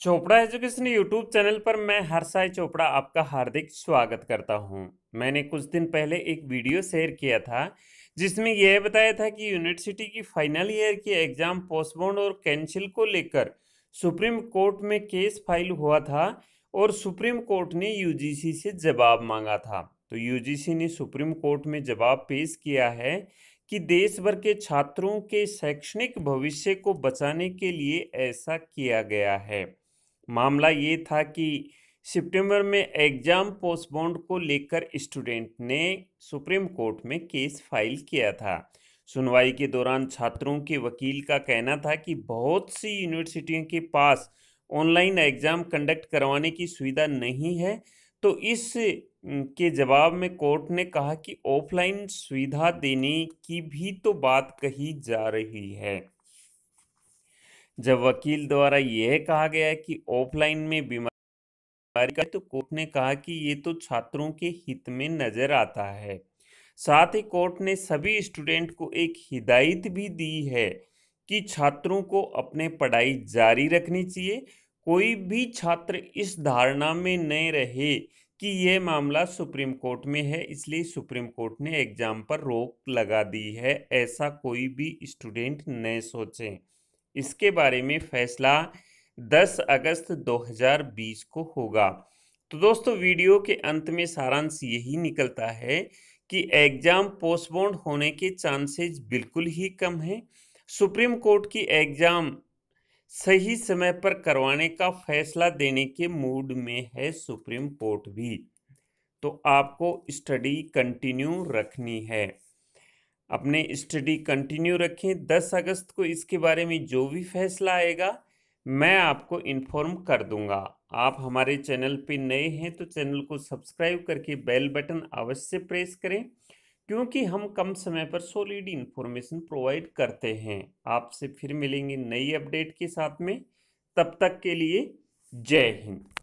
Chopra education YouTube channel पर मैं साय चोपड़ा आपका हार्दिक स्वागत करता हूं। मैंने कुछ दिन पहले एक वीडियो शेयर किया था जिसमें यह बताया था कि यूनिवर्सिटी की फाइनल ईयर की एग्ज़ाम पोस्टपोन और कैंसिल को लेकर सुप्रीम कोर्ट में केस फाइल हुआ था और सुप्रीम कोर्ट ने यू से जवाब मांगा था तो यू ने सुप्रीम कोर्ट में जवाब पेश किया है कि देश भर के छात्रों के शैक्षणिक भविष्य को बचाने के लिए ऐसा किया गया है मामला ये था कि सितंबर में एग्ज़ाम पोस्टपोन्ड को लेकर स्टूडेंट ने सुप्रीम कोर्ट में केस फाइल किया था सुनवाई के दौरान छात्रों के वकील का कहना था कि बहुत सी यूनिवर्सिटियों के पास ऑनलाइन एग्ज़ाम कंडक्ट करवाने की सुविधा नहीं है तो इस के जवाब में कोर्ट ने कहा कि ऑफलाइन सुविधा देने की भी तो बात कही जा रही है जब वकील द्वारा यह कहा गया है कि ऑफलाइन में बीमारी का तो कोर्ट ने कहा कि ये तो छात्रों के हित में नजर आता है साथ ही कोर्ट ने सभी स्टूडेंट को एक हिदायत भी दी है कि छात्रों को अपने पढ़ाई जारी रखनी चाहिए कोई भी छात्र इस धारणा में नहीं रहे कि यह मामला सुप्रीम कोर्ट में है इसलिए सुप्रीम कोर्ट ने एग्जाम पर रोक लगा दी है ऐसा कोई भी स्टूडेंट न सोचें इसके बारे में फैसला 10 अगस्त 2020 को होगा तो दोस्तों वीडियो के अंत में सारांश यही निकलता है कि एग्ज़ाम पोस्टपोन्ड होने के चांसेज बिल्कुल ही कम हैं सुप्रीम कोर्ट की एग्ज़ाम सही समय पर करवाने का फैसला देने के मूड में है सुप्रीम कोर्ट भी तो आपको स्टडी कंटिन्यू रखनी है अपने स्टडी कंटिन्यू रखें 10 अगस्त को इसके बारे में जो भी फैसला आएगा मैं आपको इन्फॉर्म कर दूंगा आप हमारे चैनल पे नए हैं तो चैनल को सब्सक्राइब करके बेल बटन अवश्य प्रेस करें क्योंकि हम कम समय पर सॉलिड इन्फॉर्मेशन प्रोवाइड करते हैं आपसे फिर मिलेंगे नई अपडेट के साथ में तब तक के लिए जय हिंद